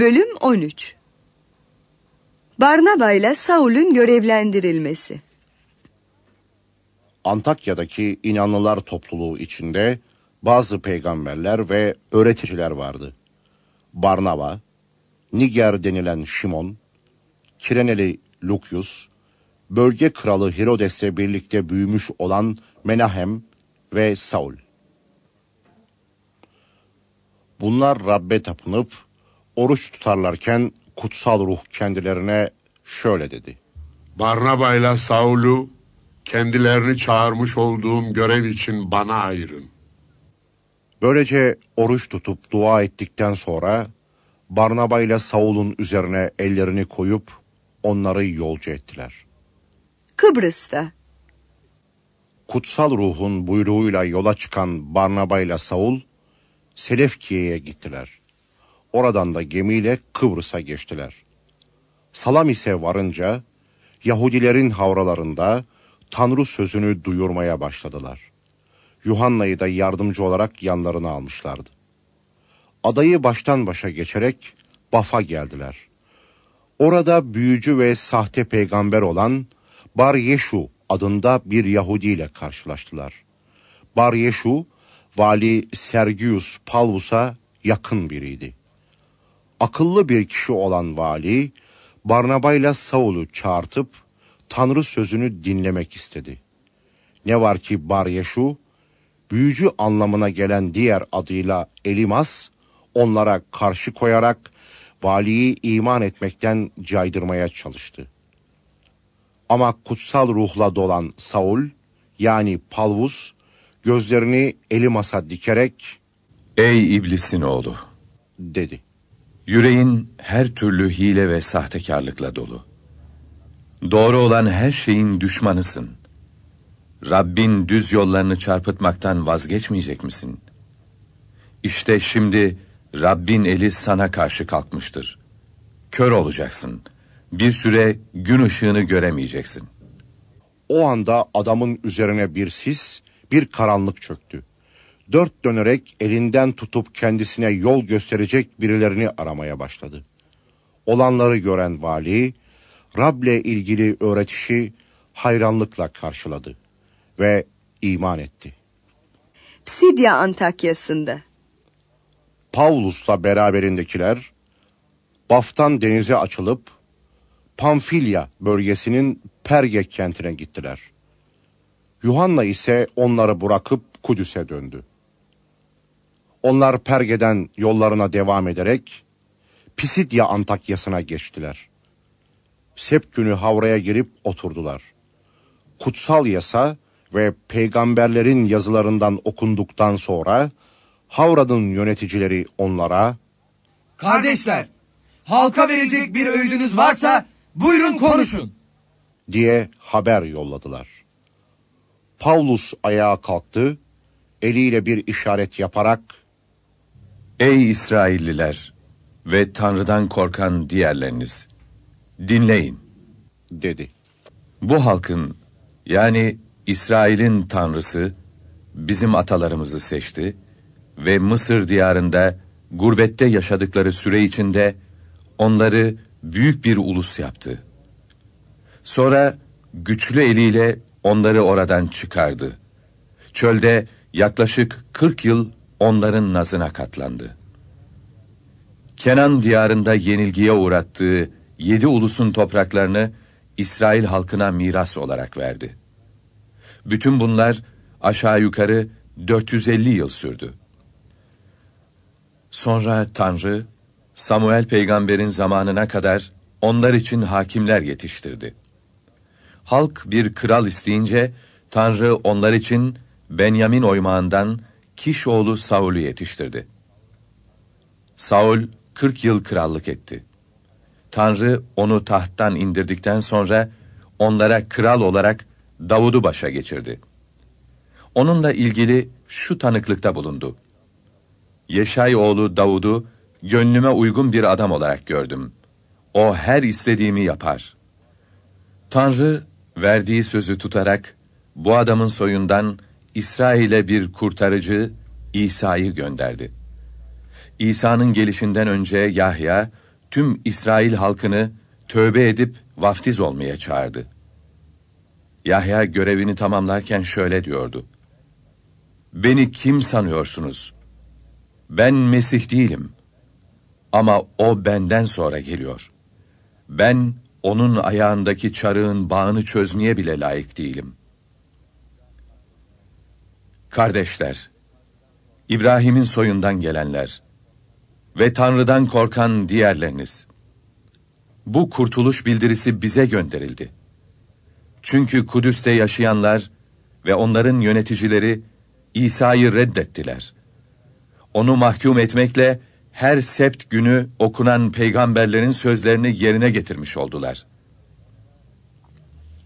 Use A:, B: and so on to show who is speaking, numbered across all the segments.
A: Bölüm 13 Barnaba ile Saul'un görevlendirilmesi
B: Antakya'daki inanlılar topluluğu içinde bazı peygamberler ve öğreticiler vardı. Barnaba, Niger denilen Şimon, Kireneli Lukyus, bölge kralı Herodes'le birlikte büyümüş olan Menahem ve Saul. Bunlar Rabbe tapınıp oruç tutarlarken kutsal ruh kendilerine şöyle dedi. Barnaba ile Saul'u kendilerini çağırmış olduğum görev için bana ayırın. Böylece oruç tutup dua ettikten sonra Barnaba ile Saul'un üzerine ellerini koyup onları yolcu ettiler. Kıbrıs'ta Kutsal ruhun buyruğuyla yola çıkan Barnaba ile Saul Selefkiye'ye gittiler. Oradan da gemiyle Kıbrıs'a geçtiler. Salam ise varınca Yahudilerin havralarında Tanrı sözünü duyurmaya başladılar. Yuhanna'yı da yardımcı olarak yanlarına almışlardı. Adayı baştan başa geçerek Baf'a geldiler. Orada büyücü ve sahte peygamber olan Bar Yeşu adında bir Yahudi ile karşılaştılar. Bar Yeşu, vali Sergius Palvus'a yakın biriydi akıllı bir kişi olan vali Barnabayla Saul'u çağırtıp Tanrı sözünü dinlemek istedi. Ne var ki Baryeşu, büyücü anlamına gelen diğer adıyla Elimas, onlara karşı koyarak valiyi iman etmekten caydırmaya çalıştı. Ama kutsal ruhla dolan Saul, yani Palvus,
A: gözlerini Elimas'a dikerek, ''Ey iblisin oğlu!'' dedi. Yüreğin her türlü hile ve sahtekarlıkla dolu. Doğru olan her şeyin düşmanısın. Rabbin düz yollarını çarpıtmaktan vazgeçmeyecek misin? İşte şimdi Rabbin eli sana karşı kalkmıştır. Kör olacaksın. Bir süre gün ışığını göremeyeceksin. O anda adamın üzerine bir sis,
B: bir karanlık çöktü dört dönerek elinden tutup kendisine yol gösterecek birilerini aramaya başladı. Olanları gören vali, Rab'le ilgili öğretişi hayranlıkla karşıladı ve iman etti. Psidya Antakya'sında Paulus'la beraberindekiler Baftan denize açılıp Pamfilya bölgesinin Perge kentine gittiler. Yuhanna ise onları bırakıp Kudüs'e döndü. Onlar Perge'den yollarına devam ederek Pisidya Antakya'sına geçtiler. Sep günü havraya girip oturdular. Kutsal yasa ve peygamberlerin yazılarından okunduktan sonra Havra'nın yöneticileri onlara
A: Kardeşler, halka verecek bir öğüdünüz varsa buyurun konuşun
B: diye haber yolladılar. Paulus ayağa
A: kalktı, eliyle bir işaret yaparak Ey İsrailliler ve Tanrı'dan korkan diğerleriniz, dinleyin, dedi. Bu halkın, yani İsrail'in Tanrısı, bizim atalarımızı seçti ve Mısır diyarında gurbette yaşadıkları süre içinde onları büyük bir ulus yaptı. Sonra güçlü eliyle onları oradan çıkardı. Çölde yaklaşık 40 yıl onların nazına katlandı. Kenan diyarında yenilgiye uğrattığı yedi ulusun topraklarını İsrail halkına miras olarak verdi. Bütün bunlar aşağı yukarı 450 yıl sürdü. Sonra Tanrı, Samuel peygamberin zamanına kadar onlar için hakimler yetiştirdi. Halk bir kral isteyince Tanrı onlar için Benyamin oymağından Kiş oğlu Saul'u yetiştirdi. Saul 40 yıl krallık etti. Tanrı onu tahttan indirdikten sonra onlara kral olarak Davud'u başa geçirdi. Onunla ilgili şu tanıklıkta bulundu. Yeşay oğlu Davud'u gönlüme uygun bir adam olarak gördüm. O her istediğimi yapar. Tanrı verdiği sözü tutarak bu adamın soyundan İsrail'e bir kurtarıcı İsa'yı gönderdi. İsa'nın gelişinden önce Yahya tüm İsrail halkını tövbe edip vaftiz olmaya çağırdı. Yahya görevini tamamlarken şöyle diyordu. Beni kim sanıyorsunuz? Ben Mesih değilim. Ama o benden sonra geliyor. Ben onun ayağındaki çarığın bağını çözmeye bile layık değilim. Kardeşler, İbrahim'in soyundan gelenler ve Tanrı'dan korkan diğerleriniz. Bu kurtuluş bildirisi bize gönderildi. Çünkü Kudüs'te yaşayanlar ve onların yöneticileri İsa'yı reddettiler. Onu mahkum etmekle her sept günü okunan peygamberlerin sözlerini yerine getirmiş oldular.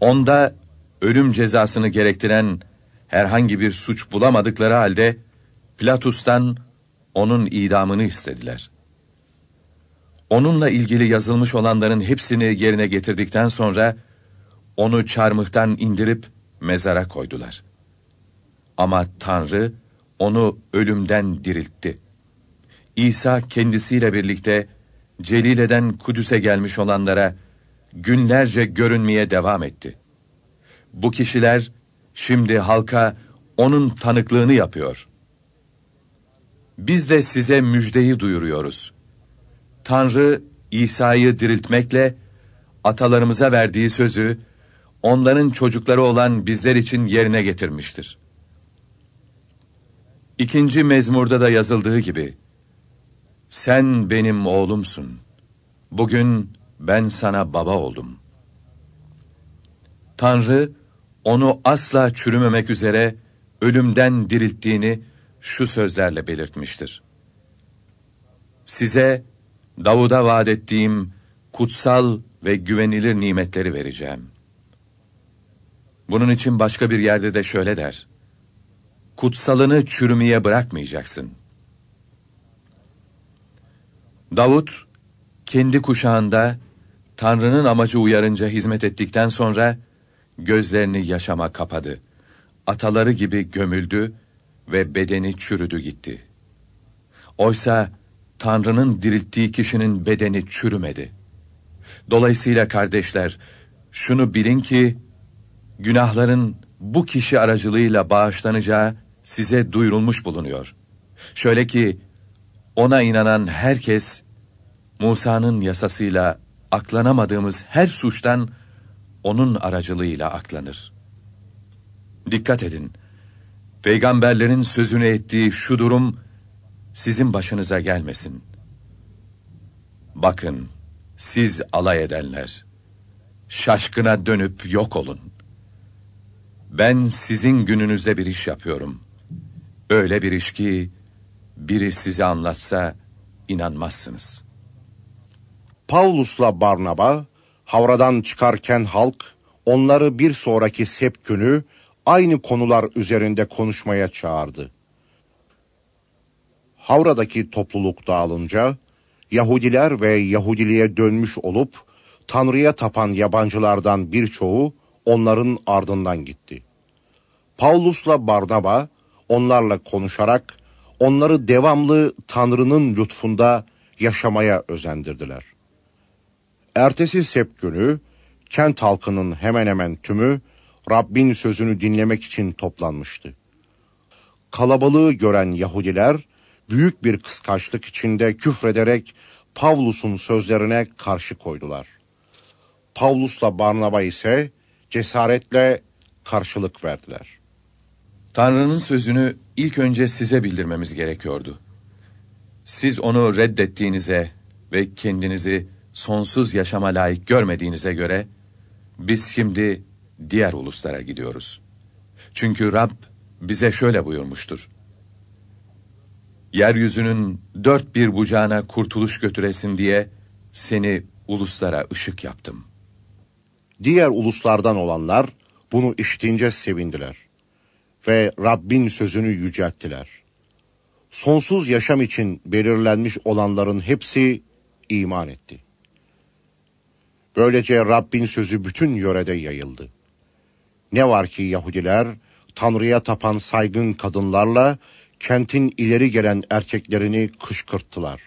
A: Onda ölüm cezasını gerektiren herhangi bir suç bulamadıkları halde Platus'tan onun idamını istediler. Onunla ilgili yazılmış olanların hepsini yerine getirdikten sonra onu çarmıhtan indirip mezara koydular. Ama Tanrı onu ölümden diriltti. İsa kendisiyle birlikte Celile'den Kudüs'e gelmiş olanlara günlerce görünmeye devam etti. Bu kişiler Şimdi halka onun tanıklığını yapıyor. Biz de size müjdeyi duyuruyoruz. Tanrı İsa'yı diriltmekle atalarımıza verdiği sözü onların çocukları olan bizler için yerine getirmiştir. İkinci mezmurda da yazıldığı gibi, Sen benim oğlumsun, bugün ben sana baba oldum. Tanrı, onu asla çürümemek üzere ölümden dirilttiğini şu sözlerle belirtmiştir. Size Davud'a vaat ettiğim kutsal ve güvenilir nimetleri vereceğim. Bunun için başka bir yerde de şöyle der. Kutsalını çürümeye bırakmayacaksın. Davut, kendi kuşağında Tanrı'nın amacı uyarınca hizmet ettikten sonra gözlerini yaşama kapadı. Ataları gibi gömüldü ve bedeni çürüdü gitti. Oysa Tanrı'nın dirilttiği kişinin bedeni çürümedi. Dolayısıyla kardeşler, şunu bilin ki günahların bu kişi aracılığıyla bağışlanacağı size duyurulmuş bulunuyor. Şöyle ki ona inanan herkes Musa'nın yasasıyla aklanamadığımız her suçtan onun aracılığıyla aklanır. Dikkat edin, peygamberlerin sözünü ettiği şu durum sizin başınıza gelmesin. Bakın, siz alay edenler, şaşkına dönüp yok olun. Ben sizin gününüzde bir iş yapıyorum. Öyle bir iş ki, biri size anlatsa inanmazsınız.''
B: Paulus'la Barnaba Havradan çıkarken halk onları bir sonraki sep günü aynı konular üzerinde konuşmaya çağırdı. Havra'daki topluluk dağılınca Yahudiler ve Yahudiliğe dönmüş olup Tanrı'ya tapan yabancılardan birçoğu onların ardından gitti. Paulus'la Barnaba onlarla konuşarak onları devamlı Tanrı'nın lütfunda yaşamaya özendirdiler.'' Ertesi sep günü kent halkının hemen hemen tümü Rabbin sözünü dinlemek için toplanmıştı. Kalabalığı gören Yahudiler büyük bir kıskançlık içinde küfrederek Pavlus'un sözlerine karşı koydular. Pavlus'la
A: Barnaba ise cesaretle karşılık verdiler. Tanrı'nın sözünü ilk önce size bildirmemiz gerekiyordu. Siz onu reddettiğinize ve kendinizi sonsuz yaşama layık görmediğinize göre biz şimdi diğer uluslara gidiyoruz. Çünkü Rab bize şöyle buyurmuştur. Yeryüzünün dört bir bucağına kurtuluş götüresin diye seni uluslara ışık yaptım.
B: Diğer uluslardan olanlar bunu işitince sevindiler ve Rabbin sözünü yücelttiler. Sonsuz yaşam için belirlenmiş olanların hepsi iman etti.'' Böylece Rabbin sözü bütün yörede yayıldı. Ne var ki Yahudiler Tanrı'ya tapan saygın kadınlarla kentin ileri gelen erkeklerini kışkırttılar.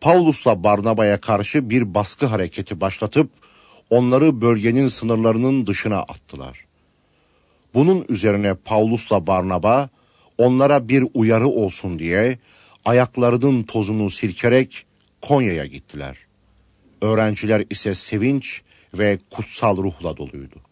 B: Paulus'la Barnaba'ya karşı bir baskı hareketi başlatıp onları bölgenin sınırlarının dışına attılar. Bunun üzerine Paulus'la Barnaba onlara bir uyarı olsun diye ayaklarının tozunu silkerek Konya'ya gittiler.'' Öğrenciler ise sevinç ve
A: kutsal ruhla doluydu.